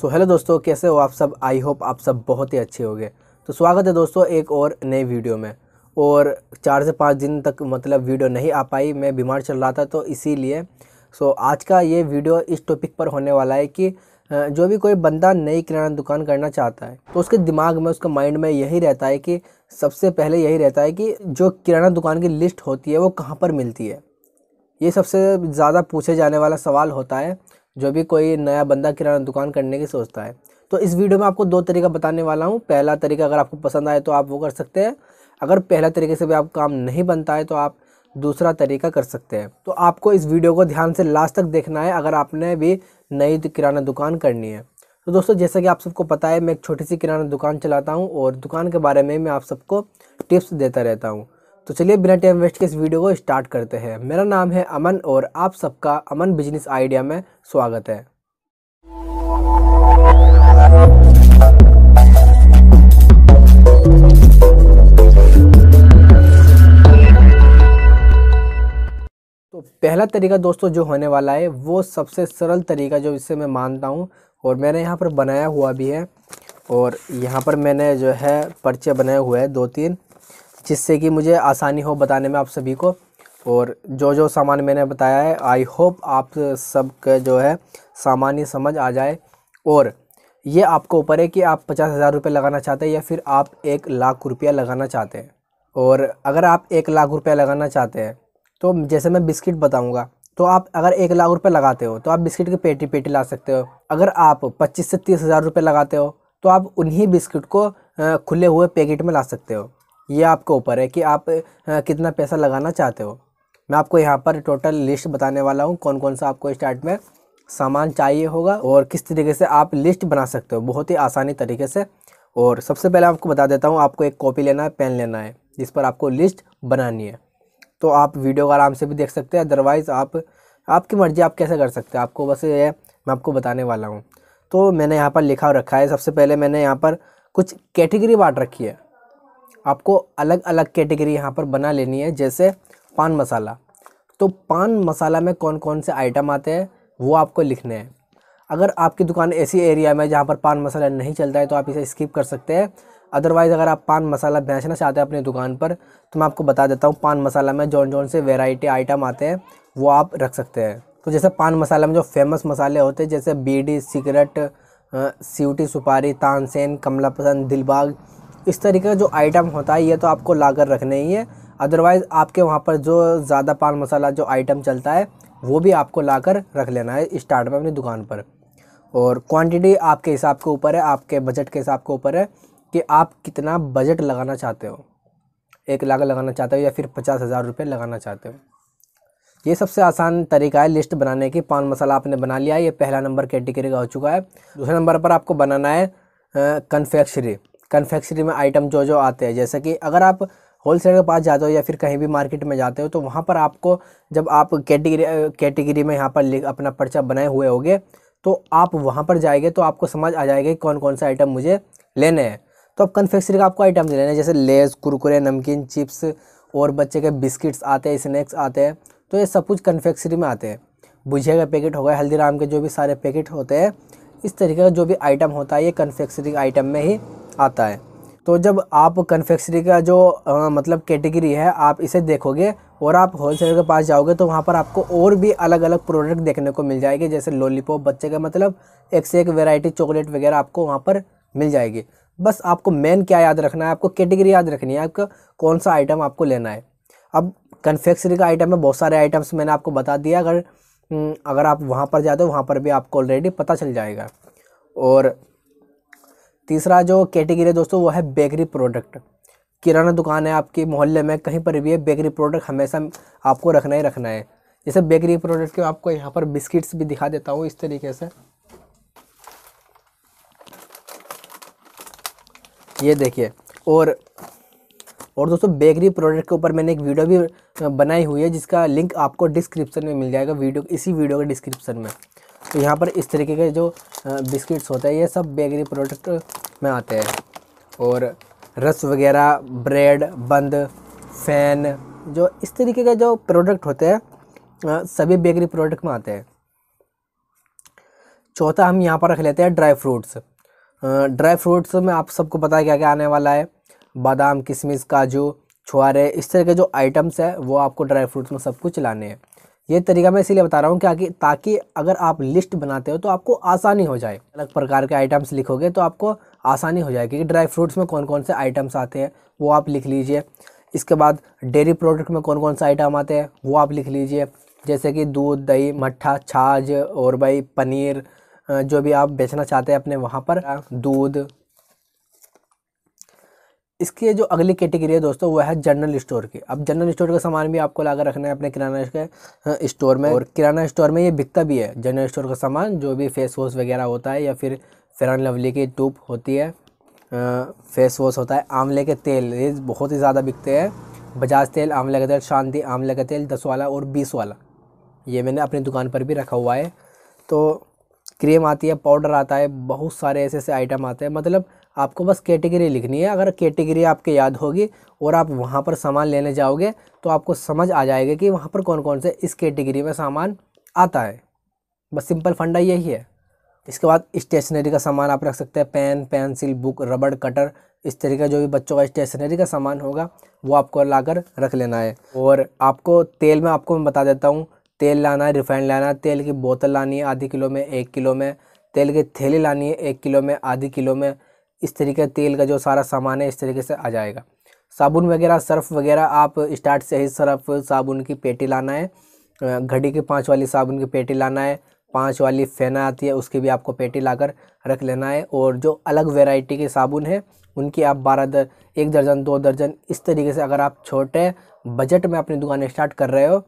so hello दोस्तों कैसे हो आप सब आई होप आप सब बहुत ही अच्छे होंगे तो स्वागत है दोस्तों एक और नई वीडियो में और चार से पाँच दिन तक मतलब वीडियो नहीं आ पाई मैं बीमार चल रहा था तो इसीलिए सो so, आज का ये वीडियो इस टॉपिक पर होने वाला है कि जो भी कोई बंदा नई किराना दुकान करना चाहता है तो उसके दिमाग में उसके माइंड में यही रहता है कि सबसे पहले यही रहता है कि जो किराना दुकान की लिस्ट होती है वो कहाँ पर मिलती है ये सबसे ज़्यादा पूछे जाने वाला सवाल होता है जो भी कोई नया बंदा किराना दुकान करने की सोचता है तो इस वीडियो में आपको दो तरीका बताने वाला हूँ पहला तरीका अगर आपको पसंद आए तो आप वो कर सकते हैं अगर पहला तरीके से भी आप काम नहीं बनता है तो आप दूसरा तरीका कर सकते हैं तो आपको इस वीडियो को ध्यान से लास्ट तक देखना है अगर आपने भी नई किराना दुकान करनी है तो दोस्तों जैसा कि आप सबको पता है मैं एक छोटी सी किराना दुकान चलाता हूँ और दुकान के बारे में मैं आप सबको टिप्स देता रहता हूँ तो चलिए बिना टाइम वेस्ट के इस वीडियो को स्टार्ट करते हैं मेरा नाम है अमन और आप सबका अमन बिजनेस आइडिया में स्वागत है तो पहला तरीका दोस्तों जो होने वाला है वो सबसे सरल तरीका जो इससे मैं मानता हूँ और मैंने यहाँ पर बनाया हुआ भी है और यहाँ पर मैंने जो है पर्चे बनाए हुए हैं दो तीन जिससे कि मुझे आसानी हो बताने में आप सभी को और जो जो सामान मैंने बताया है आई होप आप सब का जो है सामान्य समझ आ जाए और ये आपको ऊपर है कि आप पचास हज़ार रुपये लगाना चाहते हैं या फिर आप एक लाख रुपया लगाना चाहते हैं और अगर आप एक लाख रुपया लगाना चाहते हैं तो जैसे मैं बिस्किट बताऊँगा तो आप अगर एक लाख रुपये लगाते हो तो आप बिस्किट की पेटी पेटी ला सकते हो अगर आप पच्चीस से तीस हज़ार रुपये लगाते हो तो आप उन्हीं बिस्किट को खुले हुए पैकेट में ला सकते हो ये आपके ऊपर है कि आप कितना पैसा लगाना चाहते हो मैं आपको यहाँ पर टोटल लिस्ट बताने वाला हूँ कौन कौन सा आपको स्टार्ट में सामान चाहिए होगा और किस तरीके से आप लिस्ट बना सकते हो बहुत ही आसानी तरीके से और सबसे पहले आपको बता देता हूँ आपको एक कॉपी लेना है पेन लेना है जिस पर आपको लिस्ट बनानी है तो आप वीडियो को आराम से भी देख सकते हैं अदरवाइज़ आप आपकी मर्ज़ी आप कैसे कर सकते हैं आपको बस ये मैं आपको बताने वाला हूँ तो मैंने यहाँ पर लिखा रखा है सबसे पहले मैंने यहाँ पर कुछ कैटेगरी बांट रखी है आपको अलग अलग कैटेगरी यहाँ पर बना लेनी है जैसे पान मसाला तो पान मसाला में कौन कौन से आइटम आते हैं वो आपको लिखने हैं अगर आपकी दुकान ऐसी एरिया में जहाँ पर पान मसाला नहीं चलता है तो आप इसे स्किप कर सकते हैं अदरवाइज़ अगर आप पान मसाला बेचना चाहते हैं अपनी दुकान पर तो मैं आपको बता देता हूँ पान मसाला में जौन जौन से वेराइटी आइटम आते हैं वो आप रख सकते हैं तो जैसे पान मसाला में जो फेमस मसाले होते हैं जैसे बीडी सिगरेट सीवटी सुपारी तानसेन कमला पसंद दिलबाग इस तरीके का जो आइटम होता है ये तो आपको ला कर ही है अदरवाइज़ आपके वहाँ पर जो ज़्यादा पान मसाला जो आइटम चलता है वो भी आपको ला कर रख लेना है स्टार्ट में अपनी दुकान पर और क्वांटिटी आपके हिसाब के ऊपर है आपके बजट के हिसाब के ऊपर है कि आप कितना बजट लगाना चाहते हो एक लाख लगाना चाहते हो या फिर पचास हज़ार रुपये लगाना चाहते हो ये सबसे आसान तरीका है लिस्ट बनाने की पान मसाला आपने बना लिया है ये पहला नंबर कैटेगरी का हो चुका है दूसरे नंबर पर आपको बनाना है कन्फेक्शरी कन्फेक्शनरी में आइटम जो जो आते हैं जैसे कि अगर आप होलसेल के पास जाते हो या फिर कहीं भी मार्केट में जाते हो तो वहाँ पर आपको जब आप कैटेगरी कैटेगरी में यहाँ पर अपना पर्चा बनाए हुए होगे तो आप वहाँ पर जाएंगे तो आपको समझ आ जाएगा कि कौन कौन सा आइटम मुझे लेने हैं तो अब कन्फेक्शनरी का आपको आइटम लेने हैं जैसे लेस कुरकुरे नमकीन चिप्स और बच्चे के बिस्किट्स आते हैं स्नैक्स आते हैं तो ये सब कुछ कन्फेक्शनरी में आते हैं भुजिया का पैकेट हो गया हल्दीराम के जो भी सारे पैकेट होते हैं इस तरीके का जो भी आइटम होता है ये कन्फेक्शनरी आइटम में ही आता है तो जब आप कन्फेक्शनरी का जो आ, मतलब कैटेगरी है आप इसे देखोगे और आप होलसेलर के पास जाओगे तो वहाँ पर आपको और भी अलग अलग प्रोडक्ट देखने को मिल जाएगी जैसे लॉलीपॉप बच्चे का मतलब एक से एक वेराइटी चॉकलेट वगैरह आपको वहाँ पर मिल जाएगी बस आपको मेन क्या याद रखना है आपको कैटेगरी याद रखनी है आपका कौन सा आइटम आपको लेना है अब कन्फेक्शनरी का आइटम है बहुत सारे आइटम्स मैंने आपको बता दिया अगर हम्म, अगर आप वहाँ पर जाते हो वहाँ पर भी आपको ऑलरेडी पता चल जाएगा और तीसरा जो कैटेगरी है दोस्तों वो है बेकरी प्रोडक्ट किराना दुकान है आपके मोहल्ले में कहीं पर भी है बेकरी प्रोडक्ट हमेशा आपको रखना ही रखना है जैसे बेकरी प्रोडक्ट के आपको यहाँ पर बिस्किट्स भी दिखा देता हूँ इस तरीके से ये देखिए और और दोस्तों बेकरी प्रोडक्ट के ऊपर मैंने एक वीडियो भी बनाई हुई है जिसका लिंक आपको डिस्क्रिप्शन में मिल जाएगा वीडियो इसी वीडियो के डिस्क्रिप्शन में तो यहाँ पर इस तरीके के जो बिस्किट्स होते हैं ये सब बेकरी प्रोडक्ट में आते हैं और रस वगैरह ब्रेड बंद फैन जो इस तरीके के जो प्रोडक्ट होते हैं सभी बेकरी प्रोडक्ट में आते हैं चौथा हम यहाँ पर रख लेते हैं ड्राई फ्रूट्स ड्राई फ्रूट्स में आप सबको पता है क्या क्या आने वाला है बादाम किशमिश काजू छुआरे इस तरह के जो आइटम्स हैं वो आपको ड्राई फ्रूट्स में सब कुछ लाने हैं ये तरीका मैं इसीलिए बता रहा हूँ कि ताकि अगर आप लिस्ट बनाते हो तो आपको आसानी हो जाए अलग प्रकार के आइटम्स लिखोगे तो आपको आसानी हो जाएगी क्योंकि ड्राई फ्रूट्स में कौन कौन से आइटम्स आते हैं वो आप लिख लीजिए इसके बाद डेयरी प्रोडक्ट में कौन कौन से आइटम आते हैं वो आप लिख लीजिए जैसे कि दूध दही मट्ठा छाछ और भाई पनीर जो भी आप बेचना चाहते हैं अपने वहाँ पर दूध इसकी जो अगली कैटेगरी है दोस्तों वो है जनरल स्टोर की अब जनरल स्टोर का सामान भी आपको लाकर रखना है अपने किराना के स्टोर में और किराना स्टोर में ये बिकता भी है जनरल स्टोर का सामान जो भी फेस वॉश वगैरह होता है या फिर फेरान लवली की टूप होती है फेस वॉश होता है आंवले के तेल ये बहुत ही ज़्यादा बिकते हैं बजाज तेल आंवले का तेल शांति आंवले का तेल दस वाला और बीस वाला ये मैंने अपनी दुकान पर भी रखा हुआ है तो क्रीम आती है पाउडर आता है बहुत सारे ऐसे ऐसे आइटम आते हैं मतलब आपको बस कैटेगरी लिखनी है अगर कैटेगरी आपके याद होगी और आप वहाँ पर सामान लेने जाओगे तो आपको समझ आ जाएगा कि वहाँ पर कौन कौन से इस कैटेगरी में सामान आता है बस सिंपल फंडा यही है इसके बाद स्टेशनरी का सामान आप रख सकते हैं पेन पेंसिल बुक रबड़ कटर इस तरीके का जो भी बच्चों का स्टेशनरी का सामान होगा वो आपको लाकर रख लेना है और आपको तेल में आपको मैं बता देता हूँ तेल लाना है रिफाइंड लाना है तेल की बोतल लानी है आधी किलो में एक किलो में तेल की थैली लानी है एक किलो में आधी किलो में इस तरीके तेल का जो सारा सामान है इस तरीके से आ जाएगा साबुन वगैरह सर्फ़ वगैरह आप स्टार्ट से ही सर्फ साबुन की पेटी लाना है घड़ी के पाँच वाली साबुन की पेटी लाना है पाँच वाली फेना आती है उसकी भी आपको पेटी लाकर रख लेना है और जो अलग वेराइटी के साबुन हैं उनकी आप बारह दर एक दर्जन दो दर्जन इस तरीके से अगर आप छोटे बजट में अपनी दुकान स्टार्ट कर रहे हो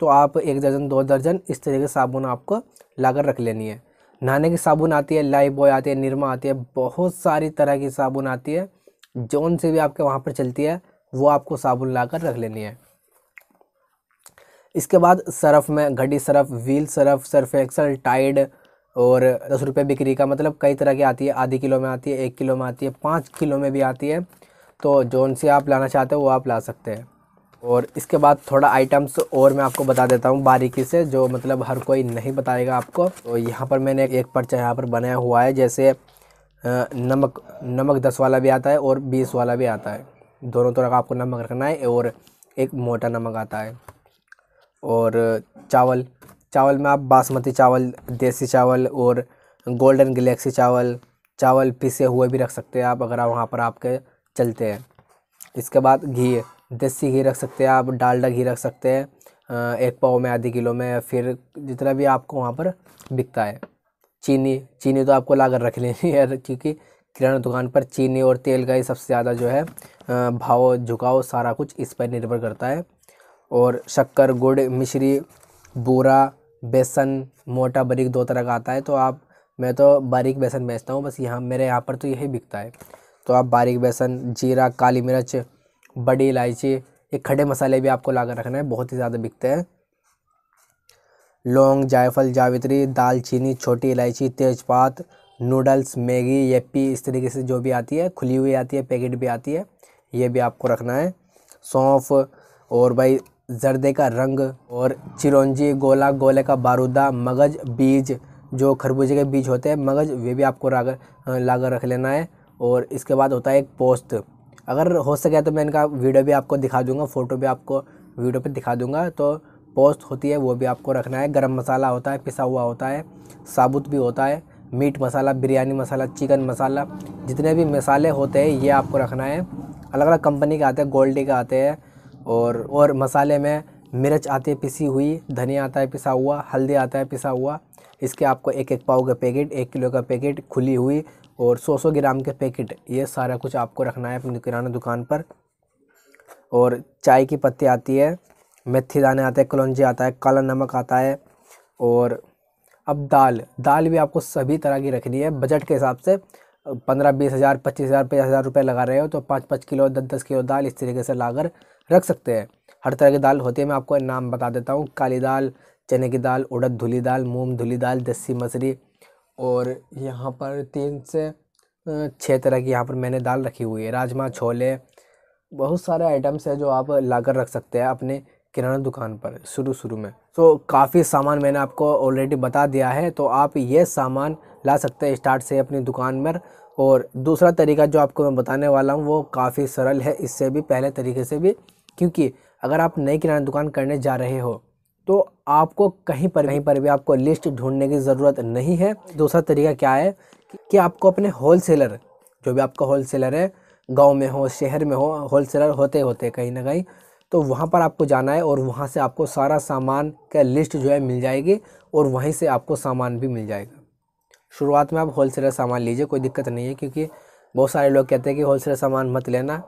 तो आप एक दर्जन दो दर्जन इस तरीके साबुन आपको लाकर रख लेनी है नहाने की साबुन आती है लाइफ बॉय आती है निरमा आती है बहुत सारी तरह की साबुन आती है जौन से भी आपके वहाँ पर चलती है वो आपको साबुन ला कर रख लेनी है इसके बाद सरफ़ में Ghadi Surf Wheel Surf Surf Excel Tide और दस रुपये बिक्री का मतलब कई तरह की आती है आधी किलो में आती है एक किलो में आती है पाँच किलो में भी आती है तो जौन सी आप लाना चाहते हो वो आप ला सकते हैं और इसके बाद थोड़ा आइटम्स और मैं आपको बता देता हूँ बारीकी से जो मतलब हर कोई नहीं बताएगा आपको तो यहाँ पर मैंने एक पर्चा यहाँ पर बनाया हुआ है जैसे नमक नमक दस वाला भी आता है और बीस वाला भी आता है दोनों तरह का आपको नमक रखना है और एक मोटा नमक आता है और चावल चावल में आप बासमती चावल देसी चावल और गोल्डन गलेक्सी चावल चावल पिसे हुए भी रख सकते हैं आप अगर वहाँ पर आपके चलते हैं इसके बाद घी देसी घी रख सकते हैं आप डालडा घी रख सकते हैं एक पाव में आधे किलो में फिर जितना भी आपको वहाँ पर बिकता है चीनी चीनी तो आपको ला कर रख लेनी है क्योंकि किराना दुकान पर चीनी और तेल का ही सबसे ज़्यादा जो है भाव झुकाव सारा कुछ इस पर निर्भर करता है और शक्कर गुड़ मिश्री बूरा बेसन मोटा बारीक दो तरह का आता है तो आप मैं तो बारीक बेसन बेचता हूँ बस यहाँ मेरे यहाँ पर तो यही बिकता है तो आप बारीक बेसन जीरा काली मिर्च बड़ी इलायची ये खड़े मसाले भी आपको ला रखना है बहुत ही ज़्यादा बिकते हैं लौंग जायफल जावित्री दालचीनी छोटी इलायची तेज़पात नूडल्स मैगी पी इस तरीके से जो भी आती है खुली हुई आती है पैकेट भी आती है ये भी आपको रखना है सौंफ और भाई जर्दे का रंग और चिरौंजी गोला गोले का बारूदा मगज बीज जो खरबूजे के बीज होते हैं मगज वे भी आपको लागर लागर रख लेना है और इसके बाद होता है एक पोस्त अगर हो सके तो मैं इनका वीडियो भी आपको दिखा दूंगा फ़ोटो भी आपको वीडियो पे दिखा दूंगा तो पोस्ट होती है वो भी आपको रखना है गरम मसाला होता है पिसा हुआ होता है साबुत भी होता है मीट मसाला बिरयानी मसाला चिकन मसाला जितने भी मसाले होते हैं ये आपको रखना है अलग अलग कंपनी के आते हैं गोल्डी के आते हैं और और मसाले में मिर्च आती है पिसी हुई धनिया आता है पिसा हुआ हल्दी आता है पिसा हुआ इसके आपको एक एक पाव का पैकेट एक किलो का पैकेट खुली हुई और सौ सौ ग्राम के पैकेट ये सारा कुछ आपको रखना है अपनी किराना दुकान पर और चाय की पत्ती आती है मेथी दाने आते हैं कलौजी आता है काला नमक आता है और अब दाल दाल भी आपको सभी तरह की रखनी है बजट के हिसाब से पंद्रह बीस हज़ार पच्चीस हज़ार पचास हज़ार रुपये लगा रहे हो तो पाँच पाँच किलो दस दस किलो दाल इस तरीके से लाकर रख सकते हैं हर तरह की दाल होती है मैं आपको नाम बता देता हूँ काली दाल चने की दाल उड़द धुली दाल मूंग धुली दाल देसी मसरी और यहाँ पर तीन से छः तरह की यहाँ पर मैंने दाल रखी हुई है राजमा छोले बहुत सारे आइटम्स हैं जो आप ला कर रख सकते हैं अपने किराना दुकान पर शुरू शुरू में तो काफ़ी सामान मैंने आपको ऑलरेडी बता दिया है तो आप ये सामान ला सकते हैं स्टार्ट से अपनी दुकान पर और दूसरा तरीका जो आपको मैं बताने वाला हूँ वो काफ़ी सरल है इससे भी पहले तरीके से भी क्योंकि अगर आप नई किराना दुकान करने जा रहे हो तो आपको कहीं पर कहीं पर भी आपको लिस्ट ढूंढने की ज़रूरत नहीं है दूसरा तरीका क्या है कि आपको अपने होल सेलर जो भी आपका होल सेलर है गांव में हो शहर में हो होल सेलर होते होते कहीं ना कहीं तो वहाँ पर आपको जाना है और वहाँ से आपको सारा सामान का लिस्ट जो है मिल जाएगी और वहीं से आपको सामान भी मिल जाएगा शुरुआत में आप होल सेलर सामान लीजिए कोई दिक्कत नहीं है क्योंकि बहुत सारे लोग कहते हैं कि होल सेलर सामान मत लेना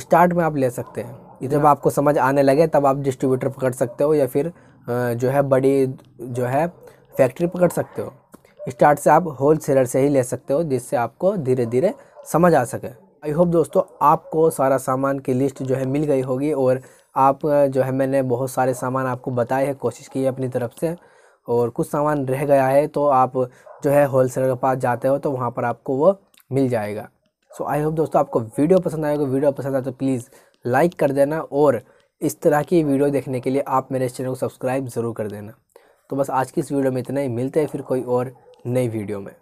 स्टार्ट में आप ले सकते हैं जब आपको समझ आने लगे तब आप डिस्ट्रीब्यूटर पकड़ सकते हो या फिर जो है बड़ी जो है फैक्ट्री पकड़ सकते हो स्टार्ट से आप होल सेलर से ही ले सकते हो जिससे आपको धीरे धीरे समझ आ सके आई होप दोस्तों आपको सारा सामान की लिस्ट जो है मिल गई होगी और आप जो है मैंने बहुत सारे सामान आपको बताए हैं कोशिश की है अपनी तरफ से और कुछ सामान रह गया है तो आप जो है होल सेलर के पास जाते हो तो वहाँ पर आपको वो मिल जाएगा सो आई होप दोस्तों आपको वीडियो पसंद आएगा वीडियो पसंद आए तो प्लीज़ लाइक कर देना और इस तरह की वीडियो देखने के लिए आप मेरे चैनल को सब्सक्राइब ज़रूर कर देना तो बस आज की इस वीडियो में इतना ही मिलते हैं फिर कोई और नई वीडियो में